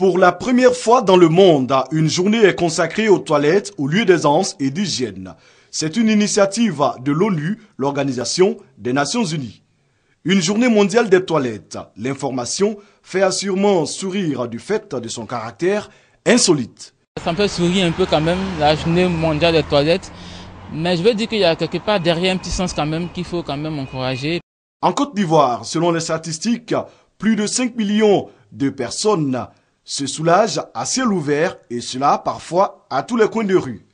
Pour la première fois dans le monde, une journée est consacrée aux toilettes au lieu d'aisance et d'hygiène. C'est une initiative de l'ONU, l'Organisation des Nations Unies. Une journée mondiale des toilettes. L'information fait assurément sourire du fait de son caractère insolite. Ça me fait sourire un peu quand même, la journée mondiale des toilettes. Mais je veux dire qu'il y a quelque part derrière un petit sens quand même qu'il faut quand même encourager. En Côte d'Ivoire, selon les statistiques, plus de 5 millions de personnes se soulage à ciel ouvert et cela parfois à tous les coins de rue.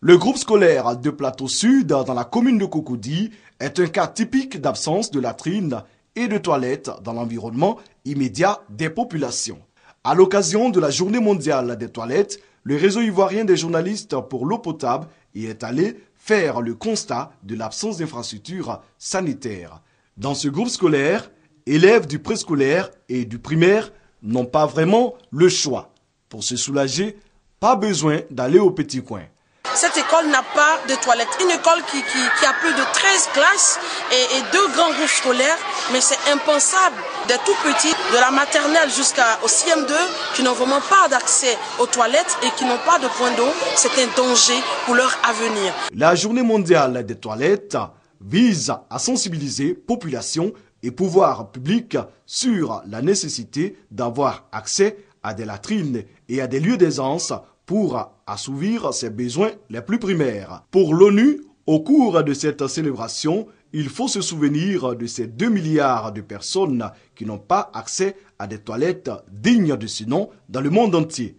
Le groupe scolaire de Plateau Sud dans la commune de Cocody est un cas typique d'absence de latrines et de toilettes dans l'environnement immédiat des populations. À l'occasion de la Journée mondiale des toilettes, le réseau ivoirien des journalistes pour l'eau potable y est allé faire le constat de l'absence d'infrastructures sanitaires. Dans ce groupe scolaire, élèves du préscolaire et du primaire n'ont pas vraiment le choix. Pour se soulager, pas besoin d'aller au petit coin. Cette école n'a pas de toilettes. Une école qui, a plus de 13 classes et, deux grands groupes scolaires, mais c'est impensable des tout petits, de la maternelle jusqu'au CM2, qui n'ont vraiment pas d'accès aux toilettes et qui n'ont pas de point d'eau. C'est un danger pour leur avenir. La journée mondiale des toilettes vise à sensibiliser population et pouvoir public sur la nécessité d'avoir accès à des latrines et à des lieux d'aisance pour assouvir ses besoins les plus primaires. Pour l'ONU, au cours de cette célébration, il faut se souvenir de ces 2 milliards de personnes qui n'ont pas accès à des toilettes dignes de ce nom dans le monde entier.